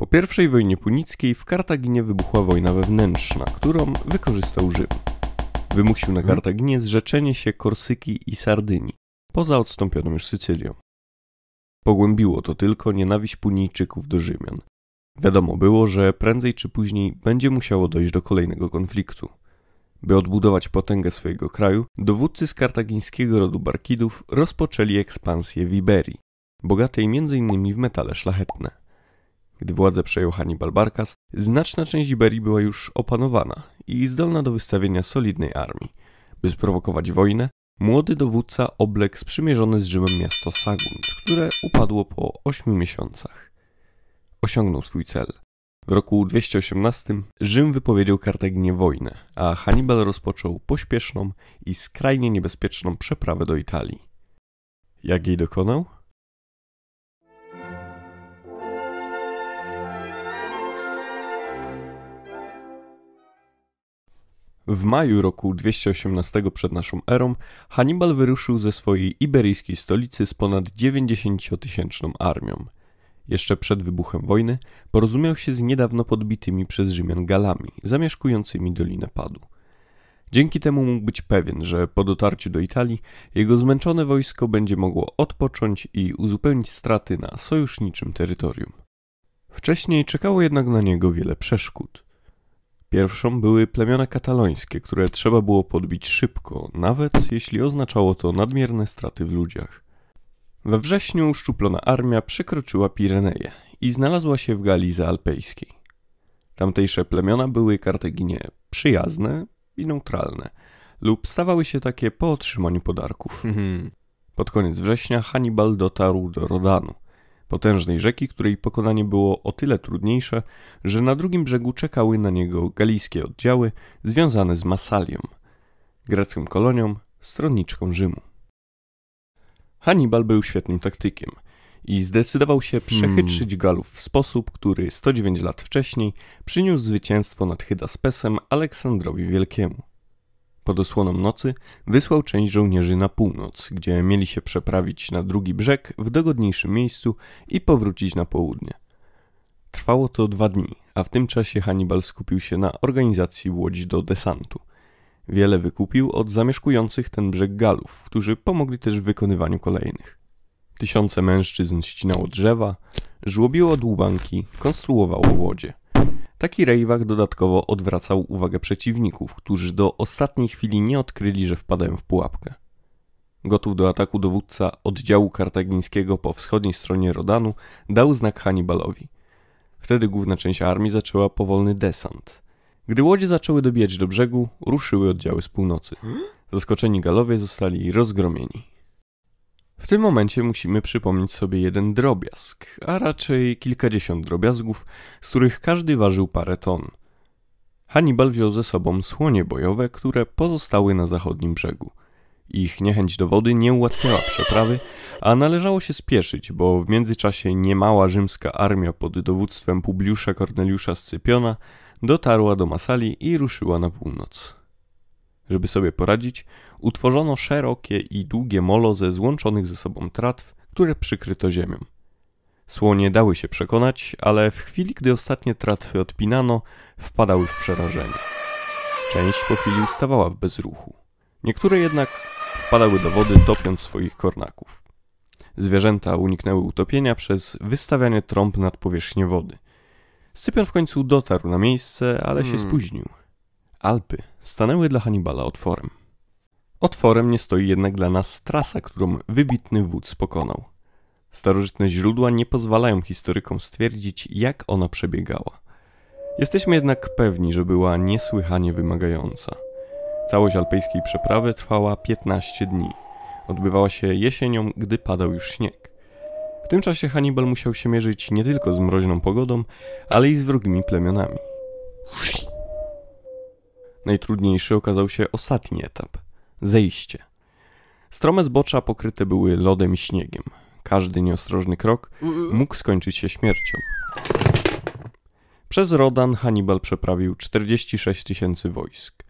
Po I wojnie punickiej w Kartaginie wybuchła wojna wewnętrzna, którą wykorzystał Rzym. Wymusił na mhm. Kartaginie zrzeczenie się Korsyki i Sardynii, poza odstąpioną już Sycylią. Pogłębiło to tylko nienawiść Punijczyków do Rzymian. Wiadomo było, że prędzej czy później będzie musiało dojść do kolejnego konfliktu. By odbudować potęgę swojego kraju, dowódcy z kartagińskiego rodu Barkidów rozpoczęli ekspansję w Iberii, bogatej m.in. w metale szlachetne. Gdy władzę przejął Hannibal Barkas, znaczna część Iberii była już opanowana i zdolna do wystawienia solidnej armii. By sprowokować wojnę, młody dowódca obległ sprzymierzone z Rzymem miasto Sagunt, które upadło po 8 miesiącach. Osiągnął swój cel. W roku 218 Rzym wypowiedział Kartaginie wojnę, a Hannibal rozpoczął pośpieszną i skrajnie niebezpieczną przeprawę do Italii. Jak jej dokonał? W maju roku 218 przed naszą erą Hannibal wyruszył ze swojej iberyjskiej stolicy z ponad 90-tysięczną armią. Jeszcze przed wybuchem wojny porozumiał się z niedawno podbitymi przez Rzymian Galami, zamieszkującymi Dolinę Padu. Dzięki temu mógł być pewien, że po dotarciu do Italii jego zmęczone wojsko będzie mogło odpocząć i uzupełnić straty na sojuszniczym terytorium. Wcześniej czekało jednak na niego wiele przeszkód. Pierwszą były plemiona katalońskie, które trzeba było podbić szybko, nawet jeśli oznaczało to nadmierne straty w ludziach. We wrześniu szczuplona armia przekroczyła Pireneje i znalazła się w Galizy Alpejskiej. Tamtejsze plemiona były Kartaginie przyjazne i neutralne, lub stawały się takie po otrzymaniu podarków. Mhm. Pod koniec września Hannibal dotarł do Rodanu – potężnej rzeki, której pokonanie było o tyle trudniejsze, że na drugim brzegu czekały na niego galijskie oddziały związane z Masalią, grecką kolonią, stronniczką Rzymu. Hannibal był świetnym taktykiem i zdecydował się przechytrzyć hmm. Galów w sposób, który 109 lat wcześniej przyniósł zwycięstwo nad Hydaspesem Aleksandrowi Wielkiemu pod osłoną nocy wysłał część żołnierzy na północ, gdzie mieli się przeprawić na drugi brzeg w dogodniejszym miejscu i powrócić na południe. Trwało to dwa dni, a w tym czasie Hannibal skupił się na organizacji łodzi do desantu. Wiele wykupił od zamieszkujących ten brzeg Galów, którzy pomogli też w wykonywaniu kolejnych. Tysiące mężczyzn ścinało drzewa, żłobiło dłubanki, konstruowało łodzie – Taki rejwak dodatkowo odwracał uwagę przeciwników, którzy do ostatniej chwili nie odkryli, że wpadają w pułapkę. Gotów do ataku dowódca oddziału kartagińskiego po wschodniej stronie Rodanu dał znak Hannibalowi. Wtedy główna część armii zaczęła powolny desant. Gdy łodzie zaczęły dobijać do brzegu, ruszyły oddziały z północy. Zaskoczeni Galowie zostali rozgromieni. W tym momencie musimy przypomnieć sobie jeden drobiazg, a raczej kilkadziesiąt drobiazgów, z których każdy ważył parę ton. Hannibal wziął ze sobą słonie bojowe, które pozostały na zachodnim brzegu. Ich niechęć do wody nie ułatwiała przeprawy, a należało się spieszyć, bo w międzyczasie niemała rzymska armia pod dowództwem Publiusza Corneliusza Scypiona dotarła do Masali i ruszyła na północ. Żeby sobie poradzić, utworzono szerokie i długie molo ze złączonych ze sobą tratw, które przykryto ziemią. Słonie dały się przekonać, ale w chwili, gdy ostatnie tratwy odpinano, wpadały w przerażenie. Część po chwili ustawała w bezruchu. Niektóre jednak wpadały do wody, topiąc swoich kornaków. Zwierzęta uniknęły utopienia przez wystawianie trąb nad powierzchnię wody. Scypion w końcu dotarł na miejsce, ale hmm. się spóźnił. Alpy stanęły dla Hannibala otworem. Otworem nie stoi jednak dla nas trasa, którą wybitny wódz pokonał. Starożytne źródła nie pozwalają historykom stwierdzić, jak ona przebiegała. Jesteśmy jednak pewni, że była niesłychanie wymagająca. Całość alpejskiej przeprawy trwała 15 dni. Odbywała się jesienią, gdy padał już śnieg. W tym czasie Hannibal musiał się mierzyć nie tylko z mroźną pogodą, ale i z wrogimi plemionami. Najtrudniejszy okazał się ostatni etap zejście. Strome zbocza pokryte były lodem i śniegiem. Każdy nieostrożny krok mógł skończyć się śmiercią. Przez Rodan Hannibal przeprawił 46 tysięcy wojsk.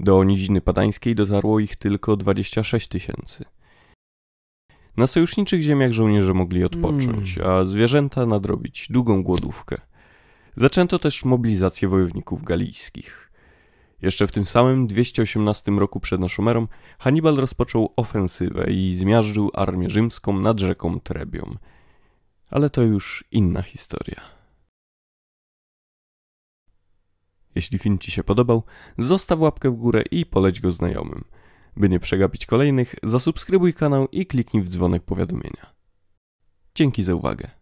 Do Niziny Padańskiej dotarło ich tylko 26 tysięcy. Na sojuszniczych ziemiach żołnierze mogli odpocząć, hmm. a zwierzęta nadrobić długą głodówkę. Zaczęto też mobilizację wojowników galijskich. Jeszcze w tym samym 218 roku przed naszą erą Hannibal rozpoczął ofensywę i zmiażdżył armię rzymską nad rzeką Trebią. Ale to już inna historia. Jeśli film Ci się podobał, zostaw łapkę w górę i poleć go znajomym. By nie przegapić kolejnych, zasubskrybuj kanał i kliknij w dzwonek powiadomienia. Dzięki za uwagę.